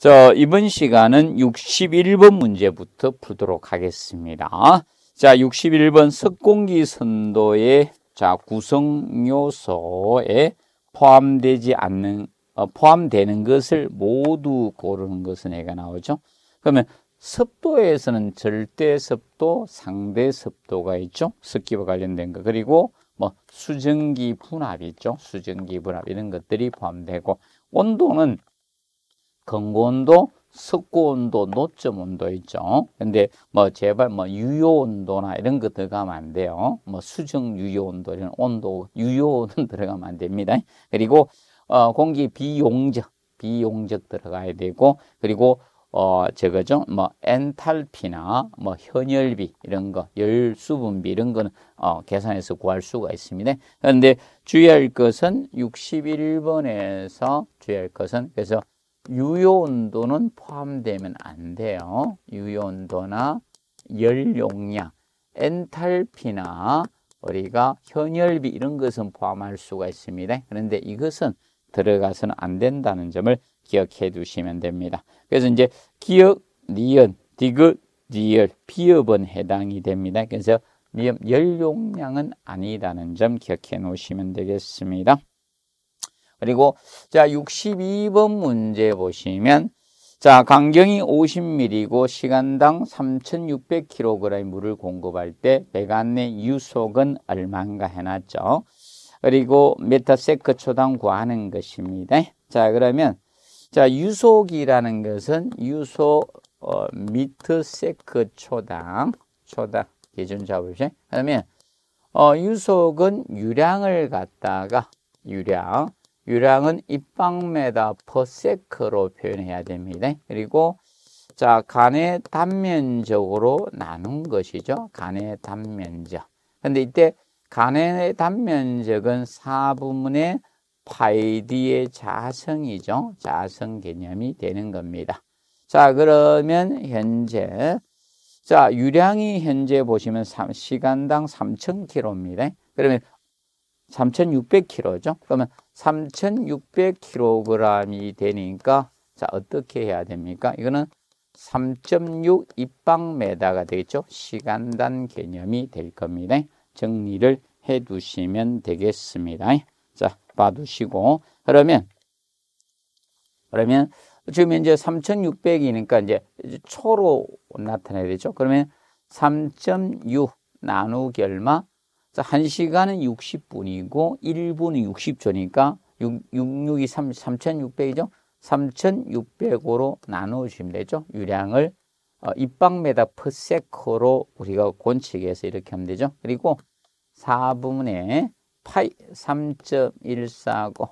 자, 이번 시간은 61번 문제부터 풀도록 하겠습니다. 자, 61번 석공기 선도의 자, 구성 요소에 포함되지 않는 어, 포함되는 것을 모두 고르는 것은 애가 나오죠. 그러면 습도에서는 절대 습도, 상대 습도가 있죠. 습기와 관련된 거. 그리고 뭐 수증기 분압 있죠. 수증기 분압 이런 것들이 포함되고 온도는 근고온도, 습고온도, 노점온도 있죠. 근데 뭐 제발 뭐 유효온도나 이런 거 들어가면 안 돼요. 뭐 수정 유효온도 이런 온도, 유효온은 들어가면 안 됩니다. 그리고 어, 공기 비용적, 비용적 들어가야 되고 그리고 어, 저거죠. 뭐, 엔탈피나, 뭐, 현열비, 이런 거, 열수분비, 이런 거는, 어, 계산해서 구할 수가 있습니다. 그런데 주의할 것은 61번에서 주의할 것은, 그래서 유효온도는 포함되면 안 돼요. 유효온도나 열용량, 엔탈피나 우리가 현열비 이런 것은 포함할 수가 있습니다. 그런데 이것은 들어가서는 안 된다는 점을 기억해 두시면 됩니다. 그래서 이제 기억, 니은, 디귿, 니을, 비읍은 해당이 됩니다. 그래서 미음 열용량은 아니라는점 기억해 놓으시면 되겠습니다. 그리고 자 62번 문제 보시면 자 강경이 50mm고 시간당 3,600kg 물을 공급할 때 배관 내 유속은 얼마인가 해놨죠. 그리고 메타세크 초당 구하는 것입니다. 자 그러면 자 유속이라는 것은 유속 어, 미터 세크 초당 초당 기준 잡으시죠. 그러면 어, 유속은 유량을 갖다가 유량 유량은 입방메다 퍼세크로 표현해야 됩니다. 그리고 자 간의 단면적으로 나눈 것이죠. 간의 단면적. 근데 이때 간의 단면적은 4부의 파이디의 자성이죠. 자성 개념이 되는 겁니다. 자 그러면 현재 자 유량이 현재 보시면 3, 시간당 3,000km입니다. 그러면 3,600kg죠. 그러면 3,600kg이 되니까 자 어떻게 해야 됩니까? 이거는 3.6 입방메다가 되겠죠. 시간단 개념이 될 겁니다. 정리를 해 두시면 되겠습니다. 자, 봐 두시고 그러면 그러면 지금 이제 3,600이니까 이제 초로 나타내야 되죠. 그러면 3.6 나누기 마 자, 1시간은 60분이고 1분은 60초니까 6, 6, 이 3, 3600이죠. 3600으로 나누어주시면 되죠. 유량을 어, 입방메다 퍼세커로 우리가 곤칙에서 이렇게 하면 되죠. 그리고 4분의 파이 3.149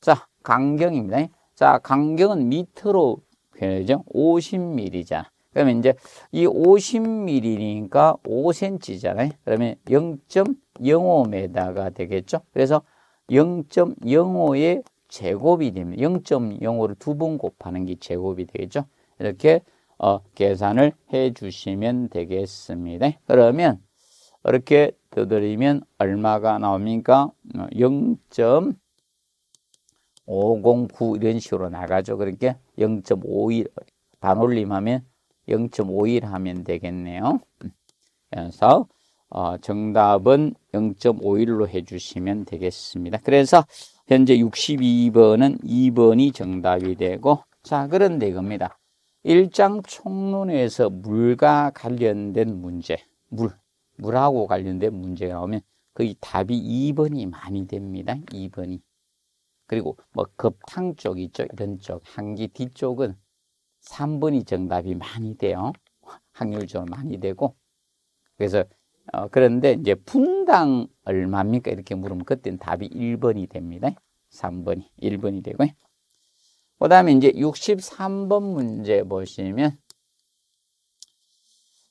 자, 강경입니다. 자, 강경은 미터로 표현되죠. 50mm잖아. 그러면 이제 이 50mm니까 5cm잖아요. 그러면 0.05m가 되겠죠. 그래서 0.05의 제곱이 됩니다. 0.05를 두 번 곱하는 게 제곱이 되겠죠. 이렇게 어, 계산을 해 주시면 되겠습니다. 그러면 이렇게 두드리면 얼마가 나옵니까? 0.509 이런 식으로 나가죠. 그러니까 0.51 반올림하면 0.5일 하면 되겠네요. 그래서 어, 정답은 0.5일로 해주시면 되겠습니다. 그래서 현재 62번은 2번이 정답이 되고 자 그런데 이겁니다. 1장 총론에서 물과 관련된 문제 물, 물하고 관련된 문제가 나오면 거의 답이 2번이 많이 됩니다. 2번이. 그리고 뭐 급탕 쪽 있죠. 이런 쪽, 한기 뒤쪽은 3번이 정답이 많이 돼요. 확률적으로 많이 되고. 그래서, 어, 그런데 이제 분당 얼마입니까? 이렇게 물으면 그때는 답이 1번이 됩니다. 3번이, 1번이 되고요. 그 다음에 이제 63번 문제 보시면,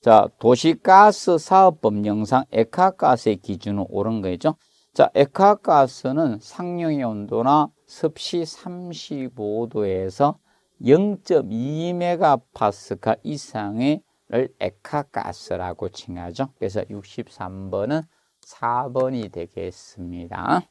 자, 도시가스 사업법 영상 액화가스의 기준은 옳은 거죠. 자, 액화가스는 상용의 온도나 습시 35도에서 0.2메가파스카 이상의 를 에카가스라고 칭하죠. 그래서 63번은 4번이 되겠습니다.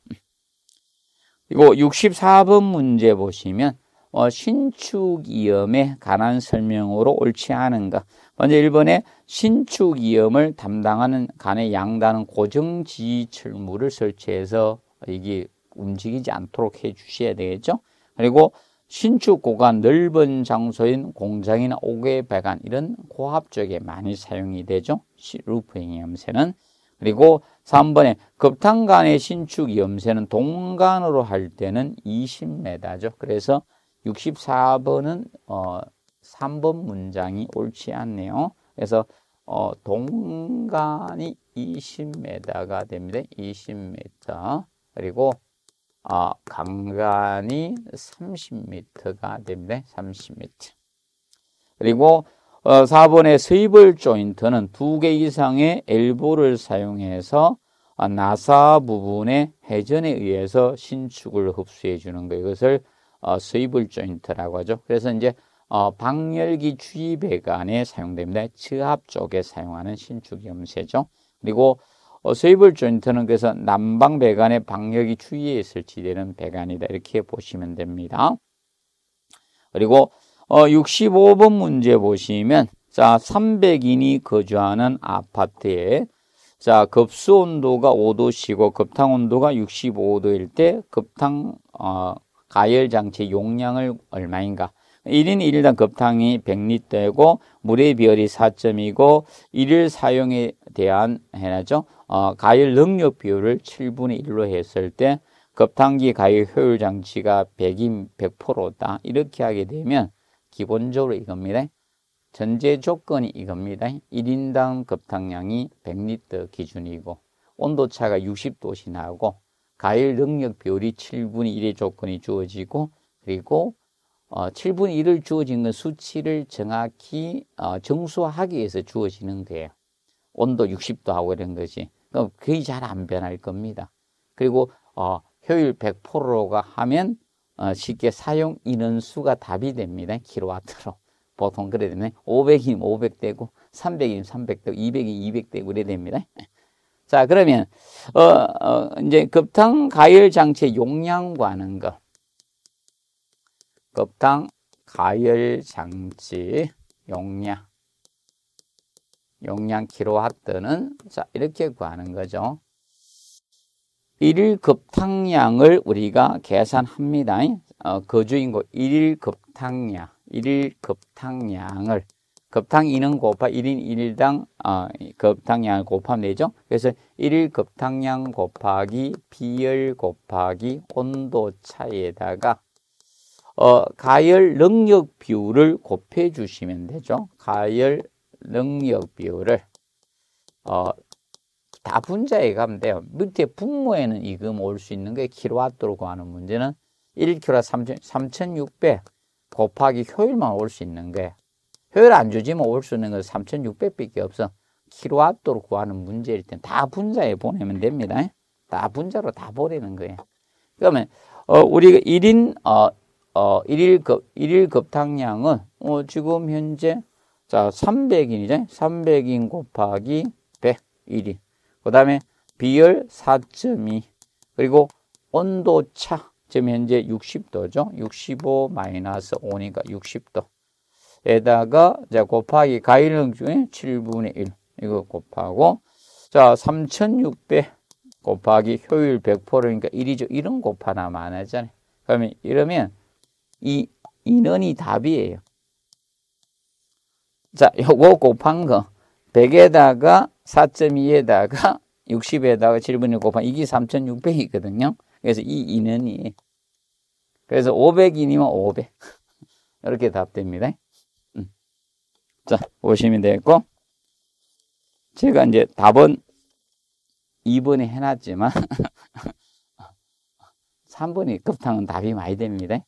그리고 64번 문제 보시면 어, 신축이염에 관한 설명으로 옳지 않은 것. 먼저 1번에 신축이염을 담당하는 간의 양단은 고정지출물을 설치해서 이게 움직이지 않도록 해주셔야 되겠죠. 그리고 신축 고가 넓은 장소인 공장이나 옥외 배관 이런 고압 쪽에 많이 사용이 되죠. 루프잉 염세는 그리고 3번에 급탄간의 신축 염세는 동간으로 할 때는 20m죠. 그래서 64번은 어 3번 문장이 옳지 않네요. 그래서 어 동간이 20m가 됩니다. 20m 그리고 아, 강간이 30m가 됩니다. 30m. 그리고 어, 4번의 스위블 조인트는 두 개 이상의 엘보를 사용해서 어, 나사 부분의 회전에 의해서 신축을 흡수해 주는 거 이것을 어, 스위블 조인트라고 하죠. 그래서 이제 어, 방열기 주입배관에 사용됩니다. 측압 쪽에 사용하는 신축 염세죠. 그리고 어, 쇠입을 전투는 그래서 남방 배관의 방역이 추위에 있을지대는 배관이다 이렇게 보시면 됩니다. 그리고 어, 65번 문제 보시면 자 300인이 거주하는 아파트에 자 급수 온도가 5도씨고 급탕 온도가 65도일 때 급탕 어, 가열 장치 용량을 얼마인가? 1인 1당 급탕이 100리터이고 물의 비열이 4.이고 일일 사용에 대한 해나죠. 어, 가열 능력 비율을 7분의 1로 했을 때 급탕기 가열 효율 장치가 100인 100%다 이렇게 하게 되면 기본적으로 이겁니다. 전제 조건이 이겁니다. 1인당 급탕량이 100리터 기준이고 온도차가 60도씩 나고 가열 능력 비율이 7분의 1의 조건이 주어지고 그리고 어, 7분의 1을 주어진 건 수치를 정확히 어, 정수하기 위해서 주어지는 거예요. 온도 60도 하고 이런 거지 그러니까 거의 잘 안 변할 겁니다. 그리고 어, 효율 100%가 하면 어, 쉽게 사용 인원 수가 답이 됩니다. 킬로와트로. 보통 그래 되면 500이면 500 되고 300이면 300 되고 200이면 200 되고 그래 됩니다. 자, 그러면 어, 어 이제 급탕 가열 장치 용량과는 것. 급탕 가열 장치 용량. 용량 킬로와트는 자 이렇게 구하는 거죠. 일일 급탕량을 우리가 계산합니다. 어, 거주인고 일일 급탕량, 일일 급탕량을 급탕 2는 곱하 1인 1당 어, 급탕량을 곱하면 되죠. 그래서 1일 급탕량 곱하기 비열 곱하기 온도 차에다가 어, 가열 능력 비율을 곱해 주시면 되죠. 가열 능력 비율을 어, 다 분자에 가면 돼요. 밑에 분모에는 이금 올 수 있는 게 킬로와트로 구하는 문제는 1킬로 3,600 곱하기 효율만 올 수 있는 게 효율 안 주지만 올 수 있는 건 3,600밖에 없어. 킬로와트로 구하는 문제일 땐다 분자에 보내면 됩니다. 다 분자로 다 보내는 거예요. 그러면 어, 우리 1인 그 어, 어, 1일 급 1일 급탕량은 어, 지금 현재 자, 300이죠. 300인 곱하기 101이. 그 다음에 비열 4.2. 그리고 온도차. 지금 현재 60도죠. 65 마이너스 5니까 60도. 에다가 자 곱하기 가일능 중에 7분의 1 이거 곱하고 자3600 곱하기 효율 100%니까 1이죠. 이런 곱하나만 하잖아요. 그러면 이러면 이 인원이 답이에요. 자, 요거 곱한 거. 100에다가 4.2에다가 60에다가 7분의 곱한 이게 3,600이거든요. 그래서 이2원이 그래서 500이니면 500 이렇게 답됩니다. 음. 자, 보시면 되겠고 제가 이제 답은 2번에 해놨지만 3번이 급탕은 답이 많이 됩니다.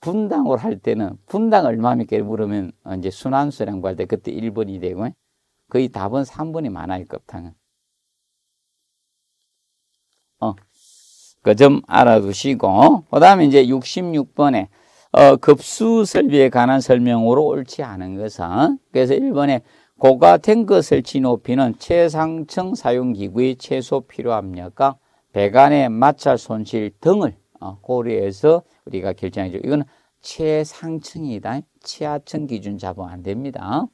분당을 할 때는 분당 얼마입니까? 물으면 이제 순환수량 구할 때 그때 1번이 되고 거의 답은 3번이 많아요. 급탕은. 어, 그좀 알아두시고 그 다음에 이제 66번에 어, 급수 설비에 관한 설명으로 옳지 않은 것은 그래서 1번에 고가 탱크 설치 높이는 최상층 사용기구의 최소 필요 압력과 배관의 마찰 손실 등을 어, 고려해서 우리가 결정해줘. 이거는 최상층이다. 최하층 기준 잡으면 안 됩니다.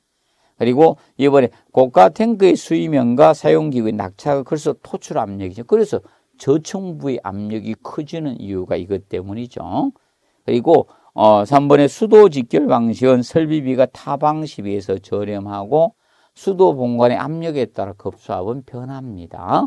그리고 이번에 고가 탱크의 수위면과 사용기구의 낙차가 그래서 토출 압력이죠. 그래서 저층부의 압력이 커지는 이유가 이것 때문이죠. 그리고 어, 3번에 수도 직결 방식은 설비비가 타 방식에 의해서 저렴하고 수도 본관의 압력에 따라 급수압은 변합니다.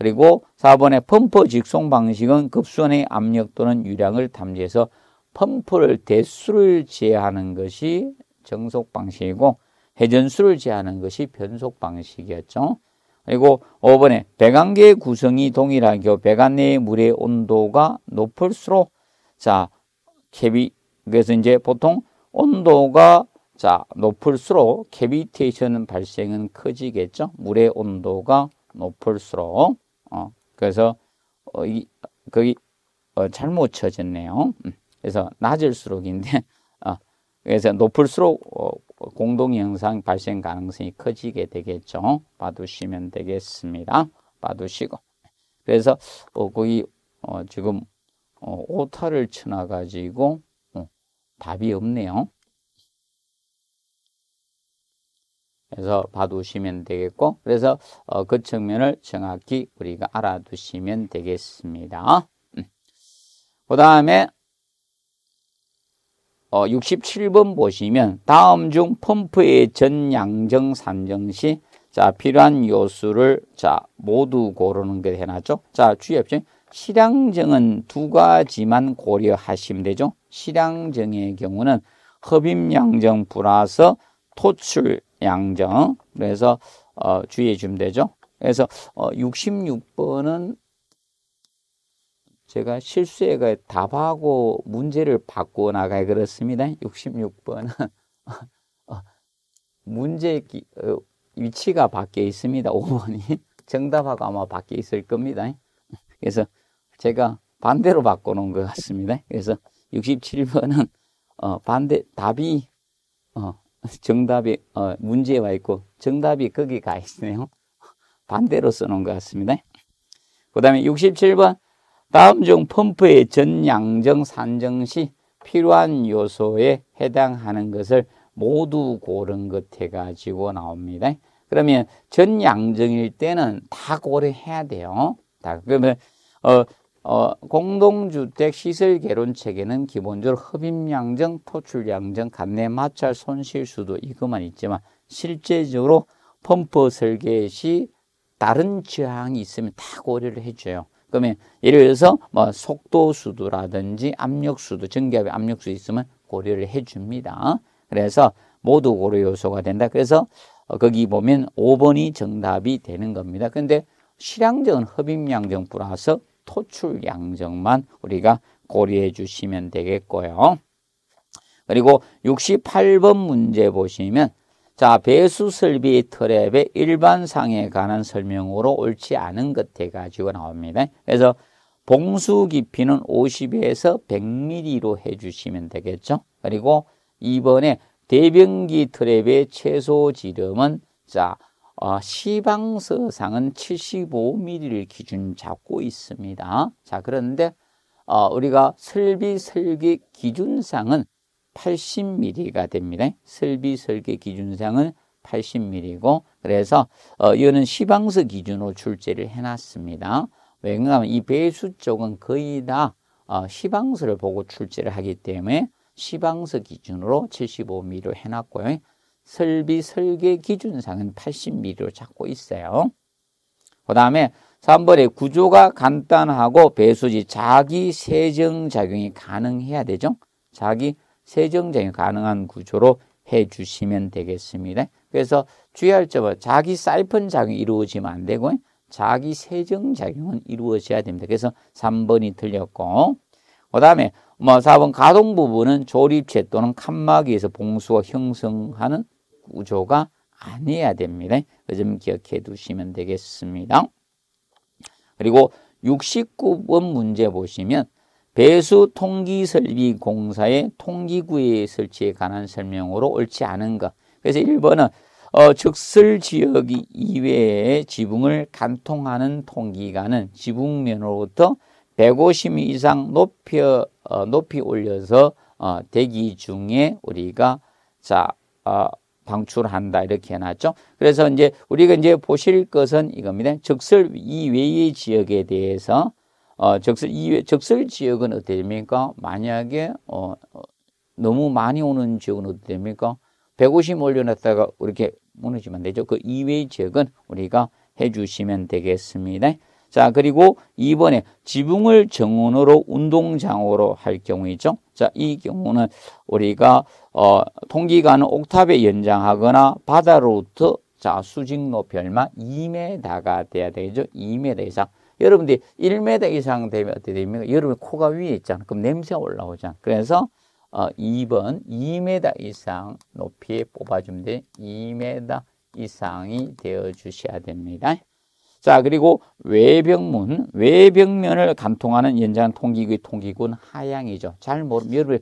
그리고 4번에 펌프 직송 방식은 급수원의 압력 또는 유량을 탐지해서 펌프를 대수를 제하는 것이 정속 방식이고 회전수를 제하는 것이 변속 방식이었죠. 그리고 5번에 배관계 구성이 동일하고 배관 내 물의 온도가 높을수록 자 캐비 그래서 이제 보통 온도가 자 높을수록 캐비테이션 발생은 커지겠죠. 물의 온도가 높을수록 어, 그래서 어, 이, 거기 어, 잘못 쳐졌네요. 음, 그래서 낮을수록인데 어, 그래서 높을수록 어, 공동 현상 발생 가능성이 커지게 되겠죠. 봐두시면 되겠습니다. 봐두시고 그래서 어, 거기 어, 지금 어, 오타를 쳐놔 가지고 어, 답이 없네요. 그래서 봐두시면 되겠고 그래서 어, 그 측면을 정확히 우리가 알아두시면 되겠습니다. 음. 그 다음에 어, 67번 보시면 다음 중 펌프의 전양정 산정시 자 필요한 요수를 자 모두 고르는 게 해놨죠. 자주의합시 실향정은 두 가지만 고려하시면 되죠. 실향정의 경우는 흡입양정 플러스 토출 양정. 그래서 어, 주의해 주면 되죠. 그래서 어, 66번은 제가 실수에 가 그 답하고 문제를 받고 나가야 그렇습니다. 66번은 어, 문제 어, 위치가 바뀌어 있습니다. 5번이 정답하고 아마 바뀌어 있을 겁니다. 그래서 제가 반대로 바꿔놓은 것 같습니다. 그래서 67번은 어, 반대 답이 정답이 어, 문제에 와 있고 정답이 거기 가 있네요. 반대로 써놓은 것 같습니다. 그 다음에 67번 다음 중 펌프의 전양정 산정 시 필요한 요소에 해당하는 것을 모두 고른 것 해가지고 나옵니다. 그러면 전양정일 때는 다 고려해야 돼요. 다 그러면 어, 어, 공동주택 시설 개론 체계는 기본적으로 흡입량정, 토출량정, 감내 마찰, 손실 수도 이것만 있지만 실제적으로 펌프 설계 시 다른 지항이 있으면 다 고려를 해줘요. 그러면 예를 들어서 뭐 속도 수도라든지 압력 수도, 전기압의 압력 수 있으면 고려를 해줍니다. 그래서 모두 고려 요소가 된다. 그래서 거기 보면 5번이 정답이 되는 겁니다. 근데 실향정은 흡입량정 플러서 토출 양정만 우리가 고려해 주시면 되겠고요. 그리고 68번 문제 보시면 자 배수 설비 트랩의 일반상에 관한 설명으로 옳지 않은 것 해가지고 나옵니다. 그래서 봉수 깊이는 50에서 100mm로 해주시면 되겠죠. 그리고 이번에 대변기 트랩의 최소 지름은 자 어, 시방서상은 75mm를 기준 잡고 있습니다. 자, 그런데 어, 우리가 설비 설계 기준상은 80mm가 됩니다. 설비 설계 기준상은 80mm고 그래서 어, 이거는 시방서 기준으로 출제를 해놨습니다. 왜냐하면 이 배수 쪽은 거의 다 어, 시방서를 보고 출제를 하기 때문에 시방서 기준으로 75mm로 해놨고요. 설비 설계 기준상은 80mm로 잡고 있어요. 그 다음에 3번에 구조가 간단하고 배수지 자기 세정작용이 가능해야 되죠. 자기 세정작용이 가능한 구조로 해주시면 되겠습니다. 그래서 주의할 점은 자기 사이펀 작용이 이루어지면 안 되고 자기 세정 작용은 이루어져야 됩니다. 그래서 3번이 틀렸고 그 다음에 뭐 4번 가동 부분은 조립체 또는 칸막이에서 봉수가 형성하는 구조가 아니어야 됩니다. 좀 기억해 두시면 되겠습니다. 그리고 69번 문제 보시면 배수 통기 설비 공사의 통기구의 설치에 관한 설명으로 옳지 않은 것. 그래서 1번은 어, 적설 지역이 외의 지붕을 관통하는 통기관은 지붕면으로부터 150m 이상 높여, 어, 높이 올려서 어, 대기 중에 우리가 자 어, 방출한다 이렇게 해놨죠. 그래서 이제 우리가 이제 보실 것은 이겁니다. 적설 이외의 지역에 대해서 어, 적설 이외 적설 지역은 어떻게 됩니까? 만약에 어, 어, 너무 많이 오는 지역은 어떻게 됩니까? 150 올려놨다가 이렇게 무너지면 되죠. 그 이외의 지역은 우리가 해주시면 되겠습니다. 자, 그리고 이번에 지붕을 정원으로 운동장으로 할 경우 있죠. 자, 이 경우는 우리가 어, 통기가는 옥탑에 연장하거나 바다로부터 자, 수직 로 별만 마 2m가 돼야 되죠. 2m 이상. 여러분들이 1m 이상 되면 어떻게 됩니까? 여러분 코가 위에 있잖아. 그럼 냄새가 올라오잖아. 그래서 어, 2번 2m 이상 높이에 뽑아주면 돼. 2m 이상이 되어 주셔야 됩니다. 자 그리고 외벽문 외벽면을 관통하는 연장 통기구의 통기구는 하향이죠. 잘 모르 여러분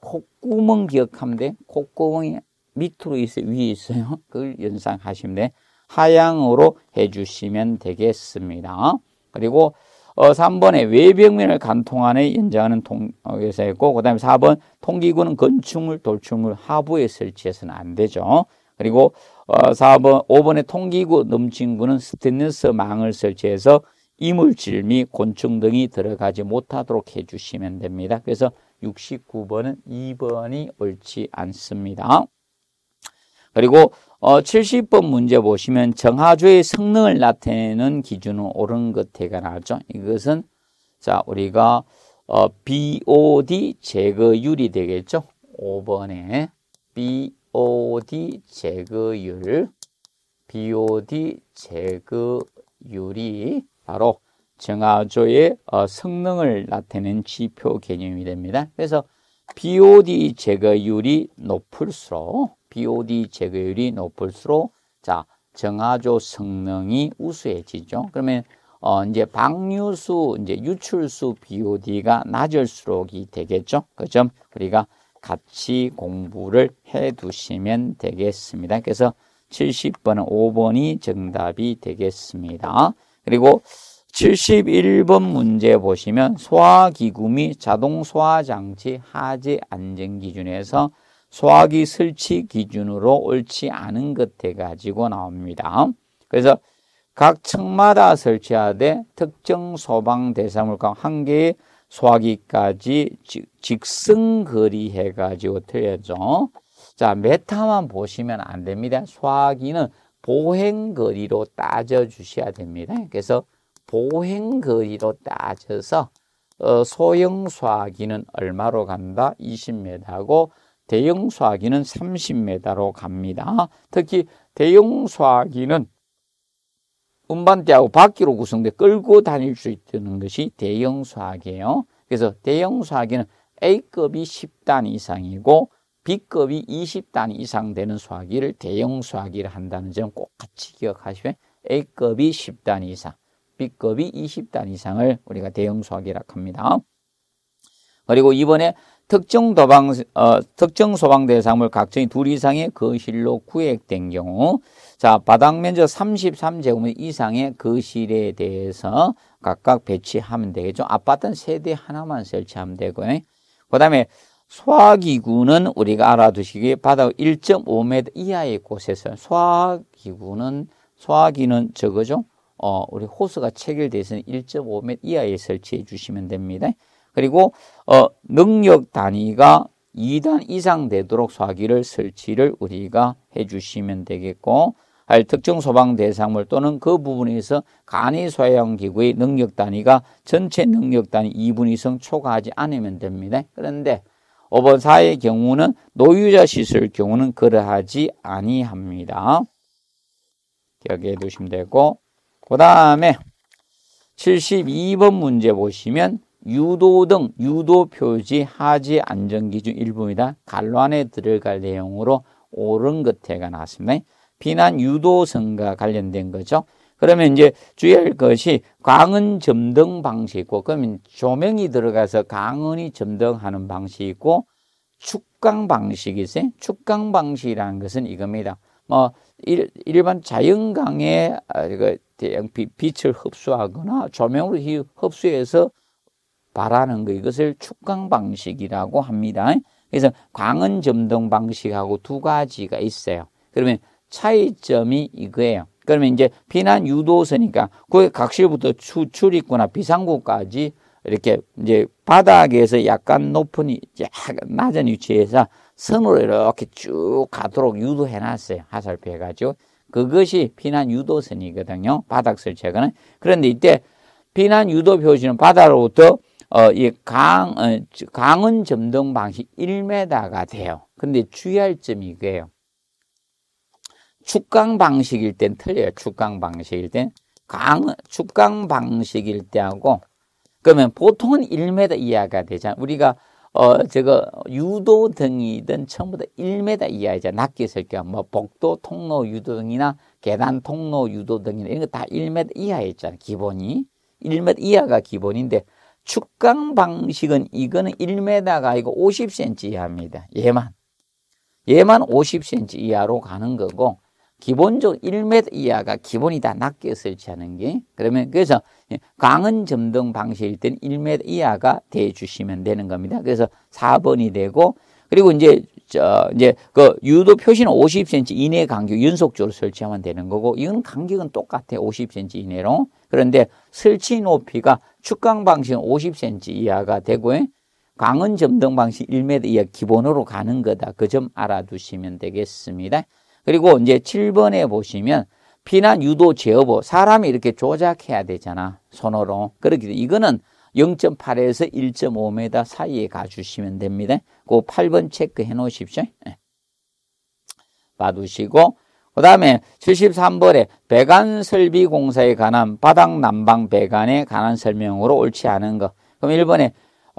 콧구멍 기억하면 돼. 콧구멍이 밑으로 있어요 위에 있어요. 그걸 연상하시면 돼. 하향으로 해주시면 되겠습니다. 그리고 어, 3번에 외벽면을 관통하는 연장하는 통, 어, 에서 있고, 그 다음에 4번 통기구는 건축물, 돌출물 하부에 설치해서는 안 되죠. 그리고 4번, 어, 5번의 통기구 넘친구는 스테인리스 망을 설치해서 이물질 및 곤충 등이 들어가지 못하도록 해주시면 됩니다. 그래서 69번은 2번이 옳지 않습니다. 그리고 70번 어, 문제 보시면 정화조의 성능을 나타내는 기준은 옳은 것 대가 나죠. 이것은 자 우리가 BOD 제거율이 되겠죠. 5번에 B o d BOD 제거율, BOD 제거율이 바로 정화조의 어, 성능을 나타내는 지표 개념이 됩니다. 그래서 BOD 제거율이 높을수록 BOD 제거율이 높을수록 자 정화조 성능이 우수해지죠. 그러면 어, 이제 방류수 이제 유출수 BOD가 낮을수록이 되겠죠. 그점 우리가 같이 공부를 해 두시면 되겠습니다. 그래서 7 0번 5번이 정답이 되겠습니다. 그리고 71번 문제 보시면 소화기구 및 자동 소화장치 하지 안전 기준에서 소화기 설치 기준으로 옳지 않은 것 해가지고 나옵니다. 그래서 각 층마다 설치하되 특정 소방 대사물과 한 개의 소화기까지 직선거리 해가지고 틀떻게죠 자, 메타만 보시면 안 됩니다. 소화기는 보행거리로 따져주셔야 됩니다. 그래서 보행거리로 따져서 어, 소형 소화기는 얼마로 간다? 20m고 대형 소화기는 30m로 갑니다. 특히 대형 소화기는 운반대하고 바퀴로 구성돼 끌고 다닐 수 있는 다 것이 대형 수학이에요 그래서 대형 수학에는 A급이 10단 이상이고 B급이 20단 이상 되는 수학기를 대형 수학기를 한다는 점 꼭 같이 기억하시면 A급이 10단 이상, B급이 20단 이상을 우리가 대형 수학기라 합니다. 그리고 이번에 특정 도방 어, 특정 소방 대상물 각종이 둘 이상의 거실로 구획된 경우 자, 바닥 면적 33제곱미터 이상의 거실에 그 대해서 각각 배치하면 되겠죠. 아파트는 세대 하나만 설치하면 되고요. 그 다음에 소화기구는 우리가 알아두시기에 바닥 1.5m 이하의 곳에서 소화기구는 소화기는 적어죠 어, 우리 호스가 체결돼서는 1.5m 이하에 설치해 주시면 됩니다. 그리고 어, 능력 단위가 2단 이상 되도록 소화기를 설치를 우리가 해 주시면 되겠고 할 특정 소방 대상물 또는 그 부분에서 간이 소형기구의 능력 단위가 전체 능력 단위 2분 이상 초과하지 않으면 됩니다. 그런데 5번 4의 경우는 노유자 시설 경우는 그러하지 아니합니다. 기억해 두시면 되고 그 다음에 72번 문제 보시면 유도 등 유도 표지 하지 안전 기준 일부입니다 갈로 안에 들어갈 내용으로 옳은 것에가 나왔습니다. 비난 유도성과 관련된 거죠. 그러면 이제 주의할 것이 광은 점등 방식이 있고 그러면 조명이 들어가서 광은이 점등하는 방식이 있고 축광 방식이 있어요. 축광 방식이라는 것은 이겁니다. 뭐 일, 일반 자연광에 아, 빛을 흡수하거나 조명으로 흡수해서 바라는 거 이것을 축광 방식이라고 합니다. 그래서 광은 점등 방식하고 두 가지가 있어요. 그러면 차이점이 이거예요. 그러면 이제 피난 유도서니까 거기 각실부터 추, 출있구나 비상구까지 이렇게 이제 바닥에서 약간 높은 약간 낮은 위치에서 선으로 이렇게 쭉 가도록 유도해 놨어요. 화살표 해가지고 그것이 피난 유도선이거든요. 바닥 설치하는 그런데 이때 피난 유도 표시는 바다로부터 어, 이 강, 어, 강은 점등 방식 1m가 돼요. 근데 주의할 점이 이거예요. 축강 방식일 땐 틀려요. 축강 방식일 땐 강, 축강 방식일 때하고 그러면 보통은 1m 이하가 되잖아. 우리가 어 저거 유도 등이든 전부 다 1m 이하이자 낮게 설계경뭐 복도 통로 유도 등이나 계단 통로 유도 등이나 이런 거 다 1m 이하였잖아. 기본이 1m 이하가 기본인데 축강 방식은 이거는 1m가 아니고 50cm 이하입니다. 얘만 얘만 50cm 이하로 가는 거고 기본적 1m 이하가 기본이다. 낮게 설치하는 게. 그러면 그래서 강은 예, 점등 방식일 때는 1m 이하가 돼 주시면 되는 겁니다. 그래서 4번이 되고 그리고 이제 저 이제 그 유도 표시는 50cm 이내 간격 연속적으로 설치하면 되는 거고 이건 간격은 똑같아. 50cm 이내로. 그런데 설치 높이가 축강 방식은 50cm 이하가 되고 강은 점등 방식 1m 이하 기본으로 가는 거다. 그 점 알아두시면 되겠습니다. 그리고 이제 7번에 보시면 피난 유도 제어보 사람이 이렇게 조작해야 되잖아 손으로 그렇게 이거는 0.8에서 1.5m 사이에 가주시면 됩니다 그 8번 체크해 놓으십시오 예. 봐두시고 그 다음에 73번에 배관 설비 공사에 관한 바닥 난방 배관에 관한 설명으로 옳지 않은 것 그럼 1번에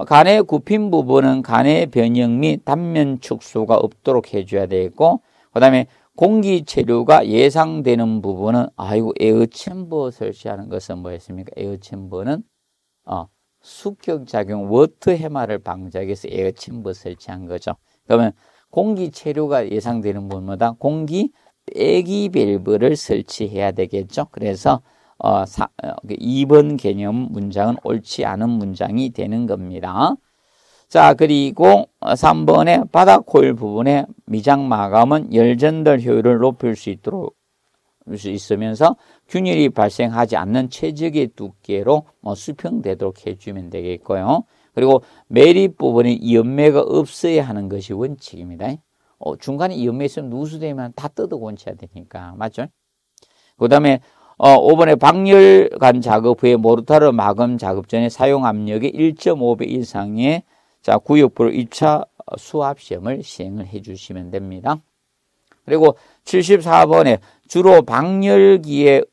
간의 굽힌 부분은 간의 변형 및 단면 축소가 없도록 해줘야 되고 그 다음에 공기 체류가 예상되는 부분은 아이고 에어챔버 설치하는 것은 뭐였습니까? 에어챔버는 어, 수격작용 워터 해마를 방지하기 위해서 에어챔버 설치한 거죠. 그러면 공기 체류가 예상되는 부분마다 공기 빼기 밸브를 설치해야 되겠죠. 그래서 어, 사, 2번 어, 그 개념 문장은 옳지 않은 문장이 되는 겁니다. 자 그리고 3번에 바닥 코일 부분에 미장 마감은 열전달 효율을 높일 수 있도록 수 있으면서 균열이 발생하지 않는 최적의 두께로 뭐 수평되도록 해주면 되겠고요. 그리고 매립 부분에 연매가 없어야 하는 것이 원칙입니다. 어, 중간에 연매 있으면 누수되면 다 뜯어 고쳐야 되니까 맞죠? 그 다음에 어, 5번에 박열관 작업 후에 모르타르 마감 작업 전에 사용 압력의 1.5배 이상의 자, 구역별로 2차 수합시험을 시행을 해 주시면 됩니다. 그리고 74번에 주로 방열기에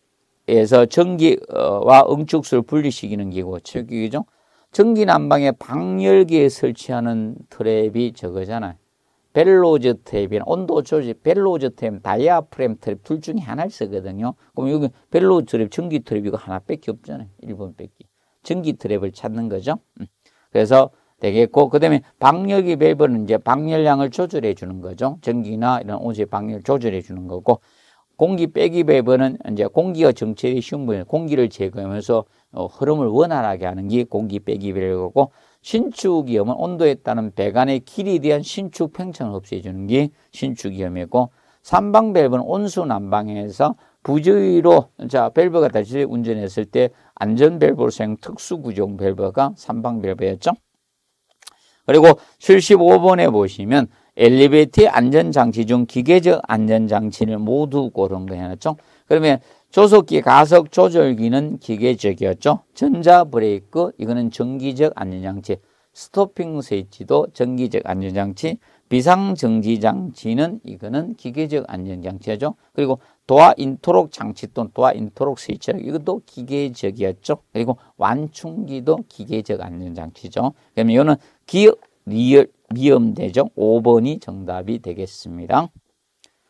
에서 전기와 응축수를 분리시키는 기고 기죠 전기 난방에 방열기에 설치하는 트랩이 저거잖아요. 벨로즈 트랩이나 온도 조절 벨로즈 트랩, 다이아프램 트랩 둘 중에 하나를 쓰거든요. 그럼 여기 벨로즈 트랩, 전기 트랩 이거 하나밖에 없잖아요. 일본 뺏기. 전기 트랩을 찾는 거죠. 음. 그래서 되겠고 그다음에 방열기 밸브는 이제 방열량을 조절해 주는 거죠. 전기나 이런 온수의 방열 조절해 주는 거고 공기 빼기 밸브는 이제 공기가 정체되기 쉬운 분야 공기를 제거하면서 어, 흐름을 원활하게 하는 게 공기 빼기 밸브고 신축이염은 온도에 따른 배관의 길이에 대한 신축 팽창을 없애 주는 게 신축이염이고 삼방 밸브는 온수 난방에서 부주의로 자 밸브가 다시 운전했을 때 안전 밸브로 사용 특수 구조 용 밸브가 삼방 밸브였죠. 그리고 75번에 보시면 엘리베이터 안전장치 중 기계적 안전장치를 모두 고른 거 해놨죠. 그러면 조속기 가속 조절기는 기계적이었죠. 전자브레이크 이거는 전기적 안전장치 스토핑 스위치도 전기적 안전장치 비상정지장치는 이거는 기계적 안전장치죠. 그리고 도화 인토록 장치 또는 도화 인토록 스위치 이것도 기계적이었죠. 그리고 완충기도 기계적 안전장치죠. 그러면 이거는 기업, 리얼, 미음대종 5번이 정답이 되겠습니다.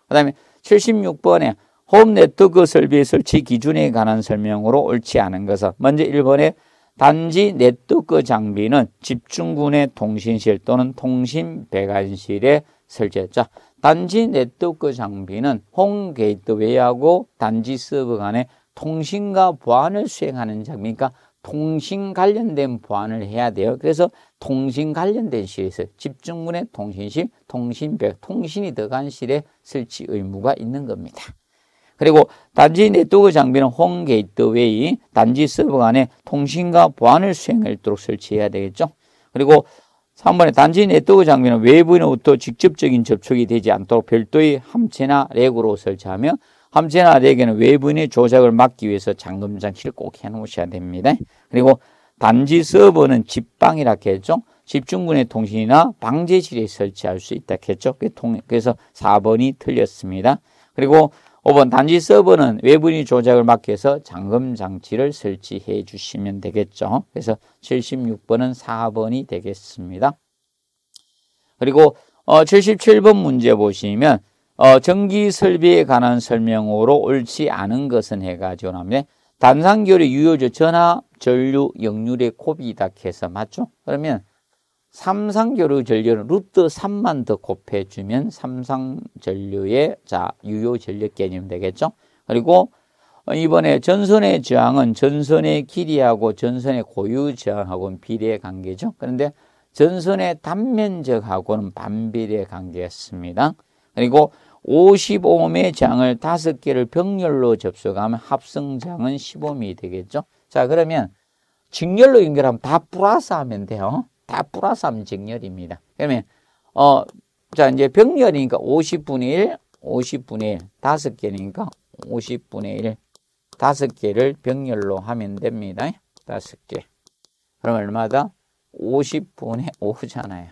그 다음에 76번에 홈 네트워크 설비 설치 기준에 관한 설명으로 옳지 않은 것은 먼저 1번에 단지 네트워크 장비는 집중군의 통신실 또는 통신 배관실에 설치했자 단지 네트워크 장비는 홈 게이트웨이하고 단지 서버 간의 통신과 보안을 수행하는 장비니까 그러니까 통신 관련된 보안을 해야 돼요. 그래서 통신 관련된 실에서 집중문의 통신실, 통신벽, 통신이 들어간 실에 설치 의무가 있는 겁니다. 그리고 단지 네트워크 장비는 홈 게이트웨이, 단지 서버 간의 통신과 보안을 수행할 있도록 설치해야 되겠죠. 그리고 3번에 단지 네트워크 장비는 외부인으로부터 직접적인 접촉이 되지 않도록 별도의 함체나 렉으로 설치하며 함재나 아래에게는 외부인의 조작을 막기 위해서 잠금 장치를 꼭 해놓으셔야 됩니다. 그리고 단지 서버는 집방이라 했죠. 집중군의 통신이나 방제실에 설치할 수 있다 했죠. 그래서 4번이 틀렸습니다. 그리고 5번 단지 서버는 외부인의 조작을 막기 위해서 잠금 장치를 설치해 주시면 되겠죠. 그래서 76번은 4번이 되겠습니다. 그리고 77번 어, 문제 보시면 어, 전기 설비에 관한 설명으로 옳지 않은 것은 해가지고 나면 단상결의 유효조 전화 전류, 역률의 곱이다 해서 맞죠? 그러면 삼상결의 전류는 루트 3만 더 곱해주면 삼상전류의 자 유효 전력 개념 되겠죠? 그리고 이번에 전선의 저항은 전선의 길이하고 전선의 고유 저항하고는 비례 관계죠. 그런데 전선의 단면적하고는 반비례 관계였습니다. 그리고 55매 장을 다섯 개를 병렬로 접속하면 합성장은 15미 되겠죠. 자, 그러면 직렬로 연결하면 다 플러스 하면 돼요. 다 플러스 하면 직렬입니다. 그러면 어, 자, 이제 병렬이니까 50분의 1, 50분의 1, 다섯 개니까 50분의 1, 다섯 개를 병렬로 하면 됩니다. 다섯 개. 그럼 얼마다? 50분의 5잖아요.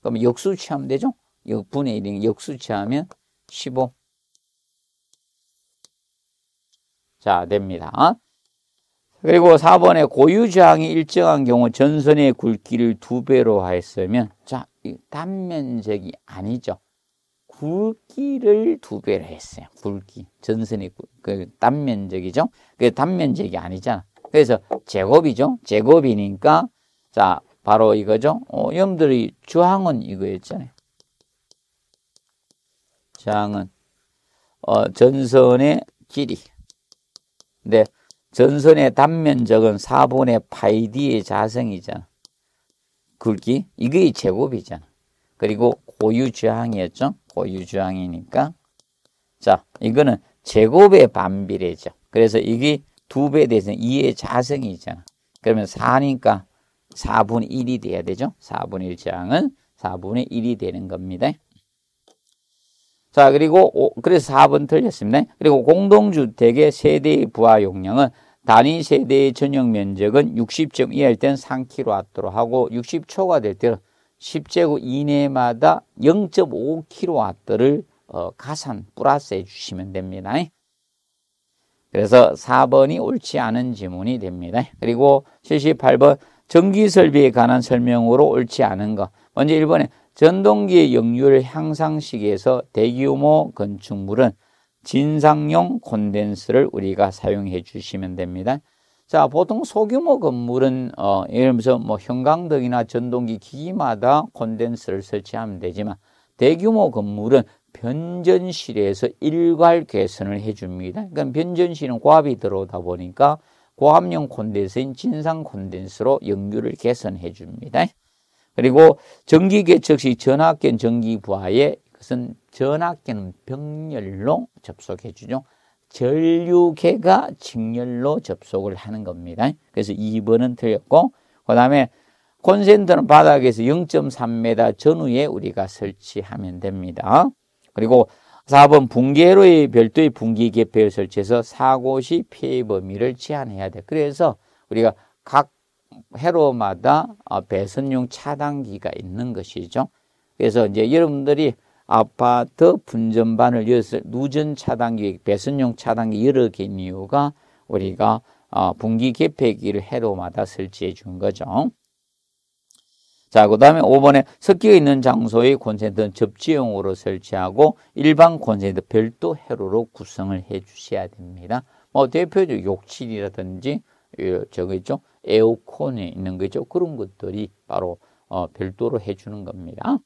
그럼 역수치하면 되죠? 6분의 1이 역수치하면 15. 자, 됩니다. 그리고 4번에 고유저이 일정한 경우 전선의 굵기를 두배로 했으면 자, 단면적이 아니죠. 굵기를 두배로 했어요. 굵기. 전선의 그 단면적이죠. 그 단면적이 아니잖아. 그래서 제곱이죠. 제곱이니까 자, 바로 이거죠. 어, 여러분들이 주항은 이거였잖아요. 장은 어, 전선의 길이. 근데 전선의 단면적은 4분의 파이디의 자성이잖아. 굵기 이게 제곱이잖아. 그리고 고유주항이었죠. 고유주항이니까 자 이거는 제곱의 반비례죠. 그래서 이게 두배 대신 2의 자성이잖아. 그러면 4니까 4분의 1이 돼야 되죠. 4분의 1 저항은 4분의 1이 되는 겁니다. 자, 그리고 오, 그래서 4번 틀렸습니다. 그리고 공동주택의 세대의 부하 용량은 단위 세대의 전용 면적은 60점 이하일 땐 3kW로 하고 60초가 될 때는 10제곱 이내마다 0.5kW를 어, 가산 플러스해 주시면 됩니다. 그래서 4번이 옳지 않은 지문이 됩니다. 그리고 78번 전기설비에 관한 설명으로 옳지 않은 것. 먼저 1번에 전동기의 역류를 향상시키에서 대규모 건축물은 진상용 콘덴스를 우리가 사용해 주시면 됩니다. 자, 보통 소규모 건물은 어, 예를 들어서뭐 형광등이나 전동기 기기마다 콘덴스를 설치하면 되지만 대규모 건물은 변전실에서 일괄 개선을 해줍니다. 그러니까 변전실은 고압이 들어오다 보니까 고압용 콘덴스인 진상 콘덴스로 역류를 개선해 줍니다. 그리고 전기개척 시 전학견 전기부하에 그것은 전학견은 병렬로 접속해 주죠. 전류계가 직렬로 접속을 하는 겁니다. 그래서 2번은 틀렸고 그 다음에 콘센트는 바닥에서 0.3m 전후에 우리가 설치하면 됩니다. 그리고 4번 붕괴로의 별도의 붕괴 개폐를 설치해서 사고 시 피해 범위를 제한해야 돼. 그래서 우리가 각 회로마다 어, 배선용 차단기가 있는 것이죠. 그래서 이제 여러분들이 아파트 분전반을 위해서 누전 차단기, 배선용 차단기 여러 개인 이유가 우리가 어, 분기 개폐기를 회로마다 설치해 준 거죠. 자, 그 다음에 5번에 섞여 있는 장소에 콘센트는 접지용으로 설치하고 일반 콘센트 별도 회로로 구성을 해 주셔야 됩니다. 뭐 대표적 욕실이라든지 저거죠 에어컨에 있는 거죠. 그런 것들이 바로 어, 별도로 해주는 겁니다.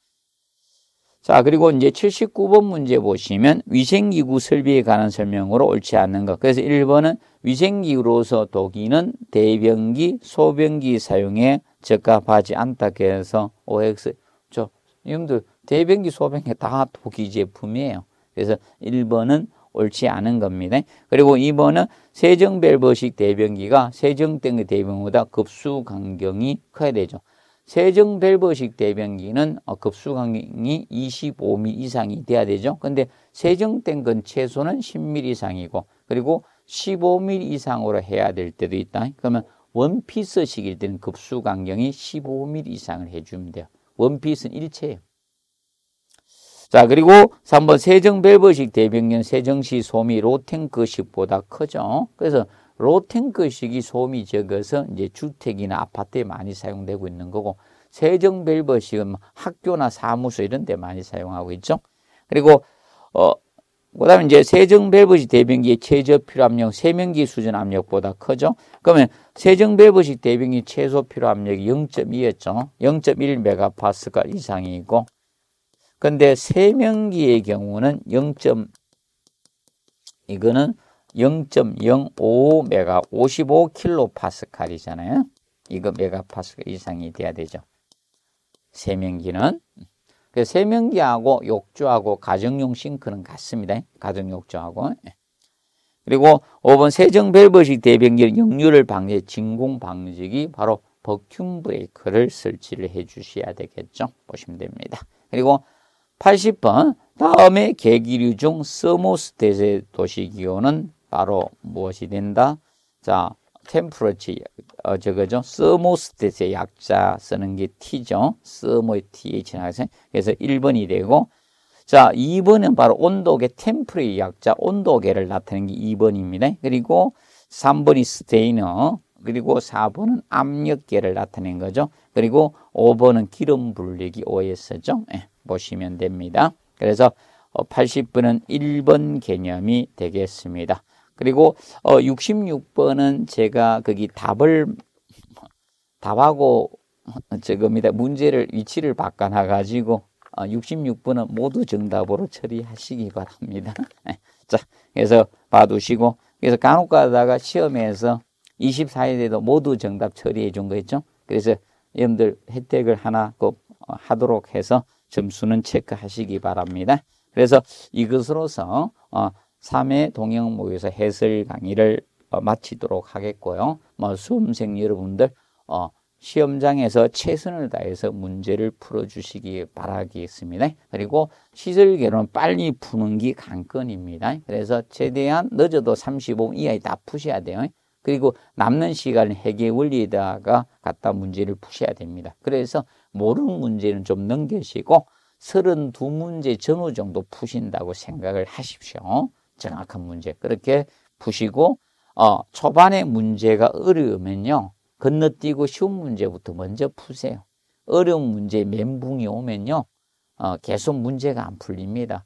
자, 그리고 이제 79번 문제 보시면 위생기구 설비에 관한 설명으로 옳지 않는 것. 그래서 1번은 위생기구로서 독일은 대변기, 소변기 사용에 적합하지 않다 그래서 OX. 저, 여러분들 대변기, 소변기 다 독일 제품이에요. 그래서 1번은 옳지 않은 겁니다. 그리고 2번은 세정벨버식 대변기가 세정땡의 대변보다 급수간경이 커야 되죠. 세정벨버식 대변기는 어, 급수간경이 25mm 이상이 돼야 되죠. 근데 세정땡은 최소는 10mm 이상이고 그리고 15mm 이상으로 해야 될 때도 있다. 그러면 원피스식일 때는 급수간경이 15mm 이상을 해주면 돼요. 원피스는 일체예요. 자 그리고 3번 세정 벨브식 대병년 세정시 소미 로탱크식보다 크죠. 그래서 로탱크식이 소음이 적어서 이제 주택이나 아파트에 많이 사용되고 있는 거고 세정 벨브식은 학교나 사무소 이런 데 많이 사용하고 있죠. 그리고 어 그다음에 이제 세정 밸브식 대변기의 최저 필요 압력 세면기 수준 압력보다 크죠. 그러면 세정 밸브식 대변기 최소 필요 압력이 0.2였죠. 0.1메가파스칼 이상이고 근데 세면기의 경우는 0. 이거는 0.05메가 55킬로파스칼이잖아요. 이거 메가파스칼 이상이 돼야 되죠. 세면기는 그 세면기하고 욕조하고 가정용 싱크는 같습니다. 가정 욕조하고. 예. 그리고 5번 세정 밸브식 대변기는 역류를 방지 진공 방지기 바로 버큐 브레이크를 설치를 해 주셔야 되겠죠. 보시면 됩니다. 그리고 80번 다음에 계기류 중 서모스 대세 도시 기온은 바로 무엇이 된다? 자, 템프러치 어, 저거죠. 서모스 그 대세 약자 쓰는 게 T죠. 서모의 T에 나가서 그래서 1번이 되고 자, 2번은 바로 온도계 템프레 약자 온도계를 나타내는 게 2번입니다. 그리고 3번이 스테이너, 그리고 4번은 압력계를 나타낸 거죠. 그리고 5번은 기름 분리기 OS죠. 예. 보시면 됩니다. 그래서 80번은 어, 1번 개념이 되겠습니다. 그리고 66번은 어, 제가 거기 답을 답하고 저겁니다. 문제를 위치를 바꿔놔 가지고 66번은 어, 모두 정답으로 처리하시기 바랍니다. 자, 그래서 봐두시고 그래서 간혹 가다가 시험에서 24일에도 모두 정답 처리해 준거 있죠. 그래서 여러분들 혜택을 하나 꼭 하도록 해서 점수는 체크하시기 바랍니다. 그래서 이것으로서 어, 3회 동영 모의에서 해설 강의를 어, 마치도록 하겠고요. 뭐 수험생 여러분들 어, 시험장에서 최선을 다해서 문제를 풀어주시기 바라겠습니다. 그리고 시설계로는 빨리 푸는 게 관건입니다. 그래서 최대한 늦어도 35분 이하에 다 푸셔야 돼요. 그리고 남는 시간을 해계 원리에다가 갖다 문제를 푸셔야 됩니다. 그래서 모르는 문제는 좀 넘기시고 32문제 전후 정도 푸신다고 생각을 하십시오. 정확한 문제. 그렇게 푸시고 어, 초반에 문제가 어려우면요. 건너뛰고 쉬운 문제부터 먼저 푸세요. 어려운 문제 멘붕이 오면요. 어, 계속 문제가 안 풀립니다.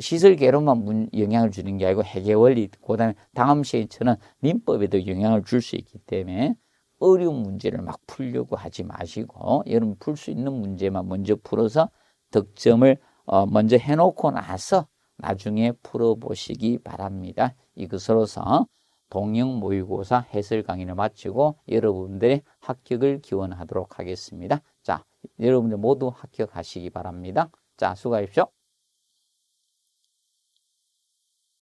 시설 개론만 영향을 주는 게 아니고 해계 원리, 그 다음에 다음 시에저는 민법에도 영향을 줄 수 있기 때문에 어려운 문제를 막 풀려고 하지 마시고 여러분 풀 수 있는 문제만 먼저 풀어서 득점을 어, 먼저 해놓고 나서 나중에 풀어보시기 바랍니다. 이것으로서 동영 모의고사 해설 강의를 마치고 여러분들의 합격을 기원하도록 하겠습니다. 자, 여러분들 모두 합격하시기 바랍니다. 자, 수고하십시오.